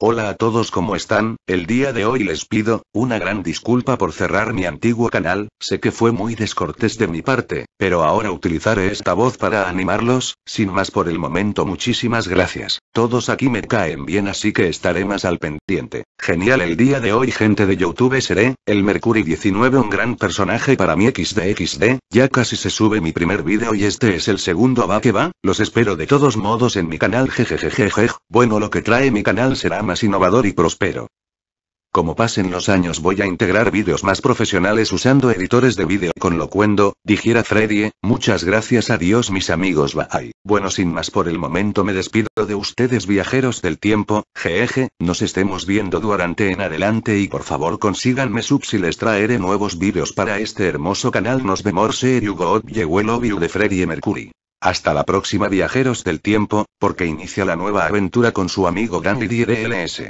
Hola a todos, ¿cómo están? El día de hoy les pido una gran disculpa por cerrar mi antiguo canal, sé que fue muy descortés de mi parte, pero ahora utilizaré esta voz para animarlos, sin más por el momento muchísimas gracias, todos aquí me caen bien así que estaré más al pendiente. Genial el día de hoy gente de Youtube seré, el Mercury 19 un gran personaje para mi XDXD, ya casi se sube mi primer vídeo y este es el segundo va que va, los espero de todos modos en mi canal jejejejejej, bueno lo que trae mi canal será más innovador y próspero. Como pasen los años voy a integrar vídeos más profesionales usando editores de vídeo con lo Locuendo, dijera Freddy, muchas gracias a Dios mis amigos bye. Bueno sin más por el momento me despido de ustedes viajeros del tiempo, jeje, nos estemos viendo durante en adelante y por favor consíganme subs si les traeré nuevos vídeos para este hermoso canal nos vemos y you god you de Freddy Mercury. Hasta la próxima viajeros del tiempo, porque inicia la nueva aventura con su amigo Gandhi DLS.